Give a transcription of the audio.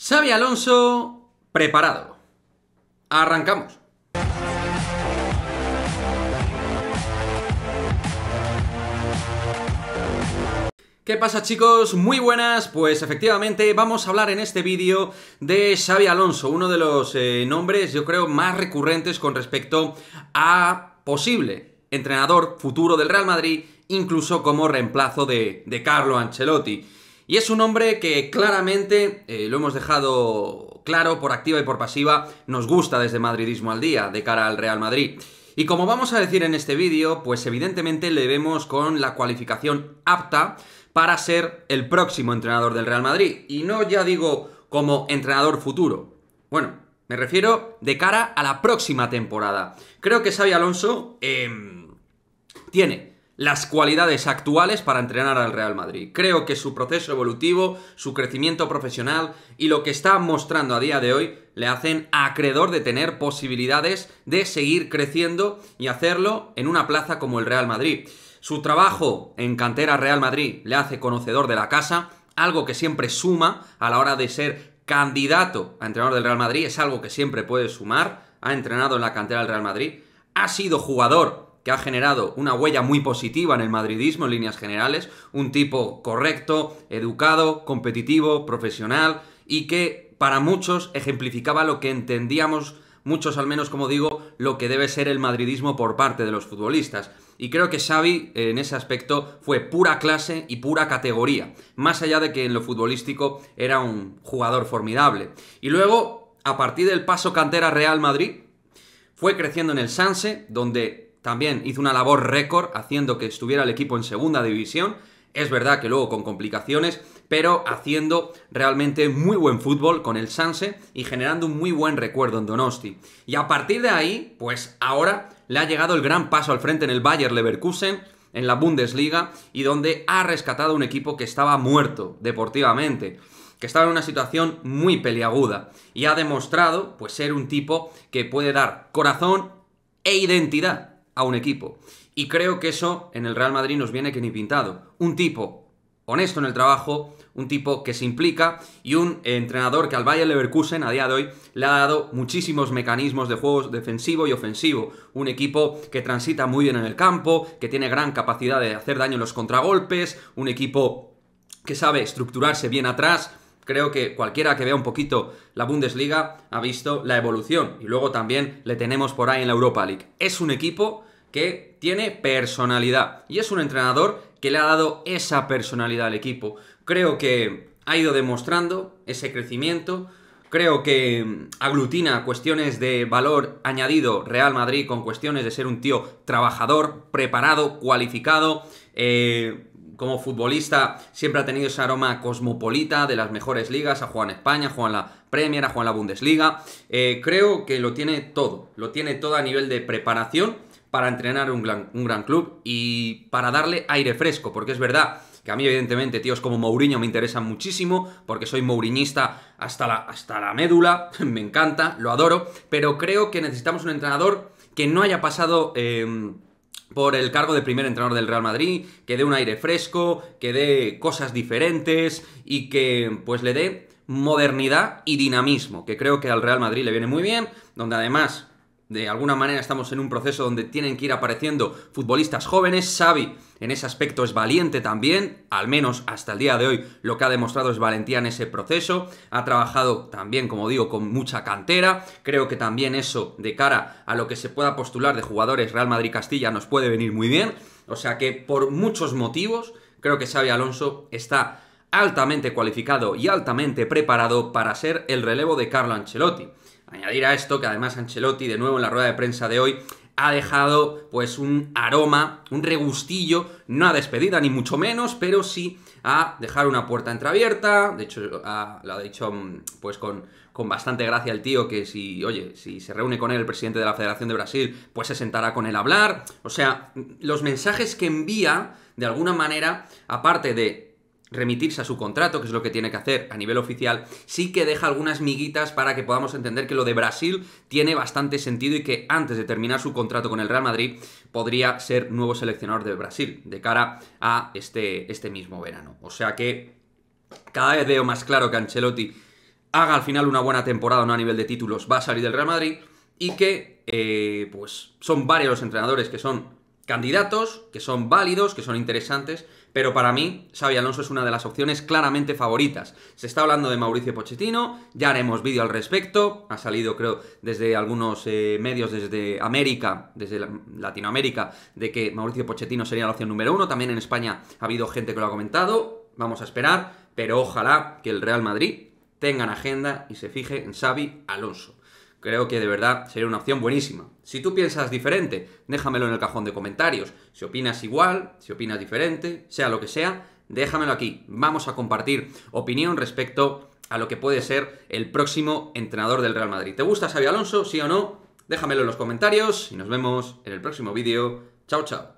Xavi Alonso, preparado. Arrancamos. ¿Qué pasa chicos? Muy buenas, pues efectivamente vamos a hablar en este vídeo de Xavi Alonso, uno de los eh, nombres yo creo más recurrentes con respecto a posible entrenador futuro del Real Madrid, incluso como reemplazo de Carlo Ancelotti. Y es un hombre que claramente, eh, lo hemos dejado claro por activa y por pasiva, nos gusta desde Madridismo al día, de cara al Real Madrid. Y como vamos a decir en este vídeo, pues evidentemente le vemos con la cualificación apta para ser el próximo entrenador del Real Madrid. Y no ya digo como entrenador futuro. Bueno, me refiero de cara a la próxima temporada. Creo que Xavi Alonso em, tiene las cualidades actuales para entrenar al Real Madrid. Creo que su proceso evolutivo, su crecimiento profesional y lo que está mostrando a día de hoy le hacen acreedor de tener posibilidades de seguir creciendo y hacerlo en una plaza como el Real Madrid. Su trabajo en Cantera Real Madrid le hace conocedor de la casa, algo que siempre suma a la hora de ser candidato a entrenador del Real Madrid, es algo que siempre puede sumar, ha entrenado en la cantera del Real Madrid, ha sido jugador ha generado una huella muy positiva en el madridismo en líneas generales, un tipo correcto, educado, competitivo, profesional y que para muchos ejemplificaba lo que entendíamos muchos al menos, como digo, lo que debe ser el madridismo por parte de los futbolistas. Y creo que Xavi en ese aspecto fue pura clase y pura categoría, más allá de que en lo futbolístico era un jugador formidable. Y luego, a partir del paso cantera Real Madrid, fue creciendo en el Sanse, donde también hizo una labor récord haciendo que estuviera el equipo en segunda división. Es verdad que luego con complicaciones, pero haciendo realmente muy buen fútbol con el Sanse y generando un muy buen recuerdo en Donosti. Y a partir de ahí, pues ahora le ha llegado el gran paso al frente en el Bayer Leverkusen, en la Bundesliga, y donde ha rescatado un equipo que estaba muerto deportivamente que estaba en una situación muy peliaguda y ha demostrado pues ser un tipo que puede dar corazón e identidad a un equipo. Y creo que eso en el Real Madrid nos viene que ni pintado. Un tipo honesto en el trabajo, un tipo que se implica y un entrenador que al Bayern Leverkusen a día de hoy le ha dado muchísimos mecanismos de juegos defensivo y ofensivo. Un equipo que transita muy bien en el campo, que tiene gran capacidad de hacer daño en los contragolpes, un equipo que sabe estructurarse bien atrás, Creo que cualquiera que vea un poquito la Bundesliga ha visto la evolución. Y luego también le tenemos por ahí en la Europa League. Es un equipo que tiene personalidad. Y es un entrenador que le ha dado esa personalidad al equipo. Creo que ha ido demostrando ese crecimiento. Creo que mm, aglutina cuestiones de valor añadido Real Madrid con cuestiones de ser un tío trabajador, preparado, cualificado, eh, como futbolista siempre ha tenido ese aroma cosmopolita de las mejores ligas, ha jugado en España, ha jugado en la Premier, ha jugado en la Bundesliga. Eh, creo que lo tiene todo, lo tiene todo a nivel de preparación para entrenar un gran, club y para darle aire fresco, porque es verdad que a mí evidentemente tíos como Mourinho me interesan muchísimo, porque soy mourinista hasta la, hasta la médula, me encanta, lo adoro, pero creo que necesitamos un entrenador que no haya pasado... Em, por el cargo de primer entrenador del Real Madrid, que dé un aire fresco, que dé cosas diferentes y que pues le dé modernidad y dinamismo, que creo que al Real Madrid le viene muy bien, donde además de alguna manera estamos en un proceso donde tienen que ir apareciendo futbolistas jóvenes. Xavi en ese aspecto es valiente también, al menos hasta el día de hoy lo que ha demostrado es valentía en ese proceso. Ha trabajado también, como digo, con mucha cantera. Creo que también eso de cara a lo que se pueda postular de jugadores Real Madrid Castilla nos puede venir muy bien. O sea que por muchos motivos creo que Xavi Alonso está altamente cualificado y altamente preparado para ser el relevo de Carlo Ancelotti. Añadir a esto que además Ancelotti, de nuevo en la rueda de prensa de hoy, ha dejado pues un aroma, un regustillo, no a despedida ni mucho menos, pero sí a dejar una puerta entreabierta, de hecho lo ha dicho mm, pues con, con bastante gracia el tío que si, oye, si se reúne con él el presidente de la Federación de Brasil, pues se sentará con él a hablar, o sea, mm, los mensajes que envía de alguna manera, aparte de remitirse a su contrato, que es lo que tiene que hacer a nivel oficial, sí que deja algunas miguitas para que podamos entender que lo de Brasil tiene bastante sentido y que antes de terminar su contrato con el Real Madrid podría ser nuevo seleccionador de Brasil de cara a este, este mismo verano. O sea que cada vez veo más claro que Ancelotti haga al final una buena temporada, no a nivel de títulos, va a salir del Real Madrid y que eh, pues son varios los entrenadores que son candidatos, que son válidos, que son interesantes, pero para mí Xavi Alonso es una de las opciones claramente favoritas. Se está hablando de Mauricio Pochettino, ya haremos vídeo al respecto, ha salido creo desde algunos eh, medios desde América, desde Latinoamérica, de que Mauricio Pochettino sería la opción número uno, también en España ha habido gente que lo ha comentado, vamos a esperar, pero ojalá que el Real Madrid en agenda y se fije en Xavi Alonso. Creo que de verdad sería una opción buenísima. Si tú piensas diferente, déjamelo en el cajón de comentarios. Si opinas igual, si opinas diferente, sea lo que sea, déjamelo aquí. Vamos a compartir opinión respecto a lo que puede ser el próximo entrenador del Real Madrid. ¿Te gusta Xavi Alonso? ¿Sí o no? Déjamelo en los comentarios y nos vemos en el próximo vídeo. Chao, chao.